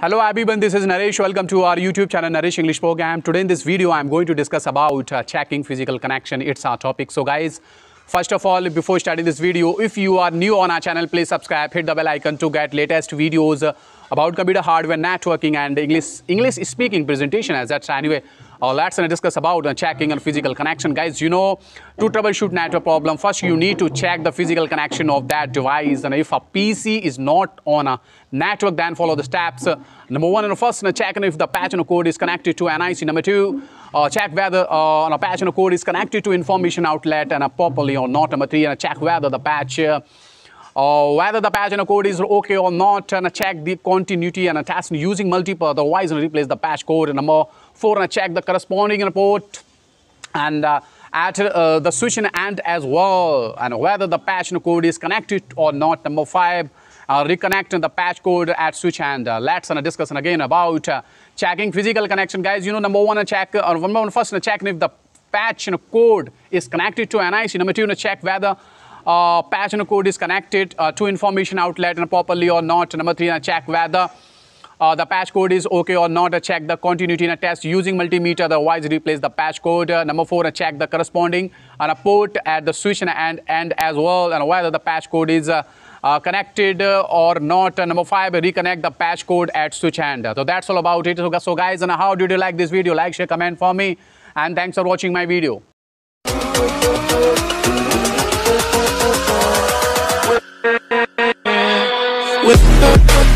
Hello everyone, this is Nareesh. Welcome to our YouTube channel Nareesh English program. Today in this video, I'm going to discuss about uh, checking physical connection. It's our topic. So guys, first of all, before starting this video, if you are new on our channel, please subscribe, hit the bell icon to get latest videos uh, about computer hardware networking and English English speaking presentation as that's anyway. Uh, let's uh, discuss about uh, checking and physical connection. Guys, you know, to troubleshoot network problem, first you need to check the physical connection of that device. And if a PC is not on a network, then follow the steps. Uh, number one, and first, uh, check if the patch and code is connected to NIC. Number two, uh, check whether uh, a patch and code is connected to information outlet and uh, properly or not. Number three, and check whether the patch uh, uh, whether the patch and code is okay or not and check the continuity and test using multiple otherwise and replace the patch code number four and check the corresponding port and uh, at uh, the switch end as well and whether the patch and the code is connected or not. Number five, uh, reconnect the patch code at switch end. Uh, let's uh, discuss again about uh, checking physical connection. Guys, you know, number one, check, or uh, number one, first, check if the patch code is connected to NIC. Number two, check whether uh, patch and code is connected uh, to information outlet and properly or not. Number three, and check whether uh, the patch code is okay or not. Uh, check the continuity in a test using multimeter. Otherwise, replace the patch code. Uh, number four, check the corresponding and uh, a port at the switch and end, as well, and whether the patch code is. Uh, uh, connected or not. number five, reconnect the patch code at switch end. So that's all about it. So, so guys, and how did you like this video? Like, share, comment for me. And thanks for watching my video. with